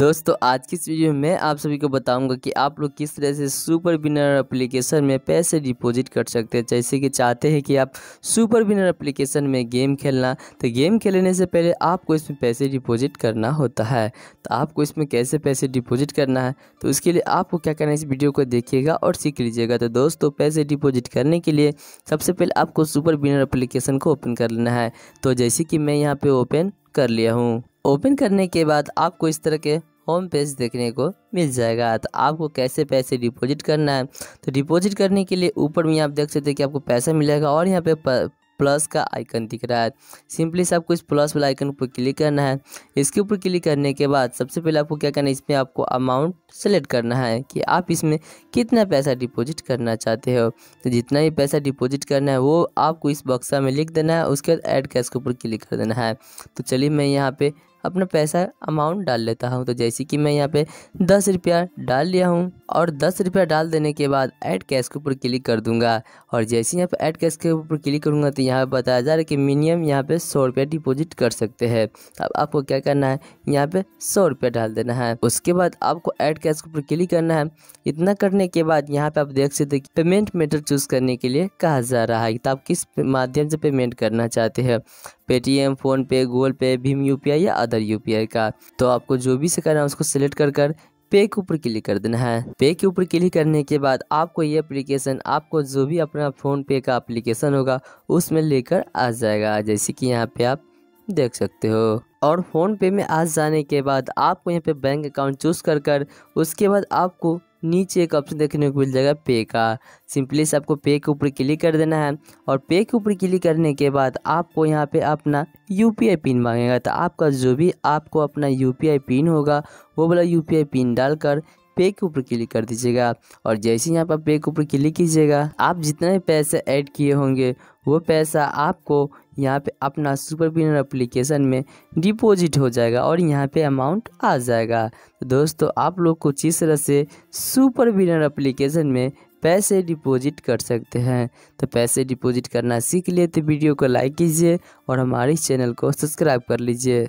दोस्तों आज की इस वीडियो में आप सभी को बताऊंगा कि आप लोग किस तरह से सुपर विनर एप्लीकेशन में पैसे डिपॉजिट कर सकते हैं जैसे कि चाहते हैं कि आप सुपर विनर एप्लीकेशन में गेम खेलना तो गेम खेलने से पहले आपको इसमें पैसे डिपॉजिट करना होता है तो आपको इसमें कैसे पैसे डिपॉजिट करना है तो उसके लिए आपको क्या करना है इस वीडियो को देखिएगा और सीख लीजिएगा तो दोस्तों पैसे डिपॉजिट करने के लिए सबसे पहले आपको सुपर विनर एप्लीकेशन को ओपन कर लेना है तो जैसे कि मैं यहाँ पर ओपन कर लिया हूँ ओपन करने के बाद आपको इस तरह के होम पेज देखने को मिल जाएगा तो आपको कैसे पैसे डिपॉजिट करना है तो डिपॉजिट करने के लिए ऊपर में आप देख सकते हैं कि आपको पैसा मिलेगा और यहाँ पे प्लस का आइकन दिख रहा है सिंपली से आपको इस प्लस वाला आइकन पर क्लिक करना है इसके ऊपर क्लिक करने के बाद सबसे पहले आपको क्या करना है इसमें आपको अमाउंट सेलेक्ट करना है कि आप इसमें कितना पैसा डिपॉजिट करना चाहते हो तो जितना भी पैसा डिपॉजिट करना है वो आपको इस बक्सा में लिख देना है उसके बाद एड कैश के ऊपर क्लिक कर देना है तो चलिए मैं यहाँ पर अपना पैसा अमाउंट डाल लेता हूँ तो जैसे कि मैं यहाँ पे दस रुपया डाल लिया हूँ और दस रुपया डाल देने के बाद ऐड कैश के ऊपर क्लिक कर दूंगा और जैसे यहाँ पे ऐड कैश के ऊपर क्लिक करूँगा तो यहाँ पर बताया जा रहा है कि मिनिमम यहाँ पे सौ रुपया डिपोजिट कर सकते हैं अब आपको क्या करना है यहाँ पे सौ रुपया डाल देना है उसके बाद आपको ऐड कैश के ऊपर क्लिक करना है इतना करने के बाद यहाँ पे आप देख सकते हैं पेमेंट मेथड चूज़ करने के लिए कहा जा रहा है तो आप किस माध्यम से पेमेंट करना चाहते हैं Paytm phone PhonePe Google Pay भीम यू या अदर यू का तो आपको जो भी से करना है उसको सिलेक्ट कर कर पे के ऊपर क्लिक कर देना है पे के ऊपर क्लिक करने के बाद आपको ये एप्लीकेशन आपको जो भी अपना फ़ोन पे का एप्लीकेशन होगा उसमें लेकर आ जाएगा जैसे कि यहाँ पे आप देख सकते हो और फ़ोन पे में आ जाने के बाद आपको यहाँ पे बैंक अकाउंट चूज़ कर कर उसके बाद आपको नीचे एक ऑप्शन देखने को मिल जाएगा पे का सिंपली से आपको पे के ऊपर क्लिक कर देना है और पे के ऊपर क्लिक करने के बाद आपको यहाँ पे अपना यू पिन मांगेगा तो आपका जो भी आपको अपना यू पिन होगा वो वाला यू पिन डालकर पे के ऊपर क्लिक कर दीजिएगा और जैसे ही यहाँ पर पे के ऊपर क्लिक कीजिएगा आप जितने पैसे ऐड किए होंगे वो पैसा आपको यहाँ पे अपना सुपर विनर अप्लीकेशन में डिपॉजिट हो जाएगा और यहाँ पे अमाउंट आ जाएगा तो दोस्तों आप लोग कुछ इस तरह से सुपर विनर अप्लीकेशन में पैसे डिपॉजिट कर सकते हैं तो पैसे डिपॉजिट करना सीख लिए तो वीडियो को लाइक कीजिए और हमारे चैनल को सब्सक्राइब कर लीजिए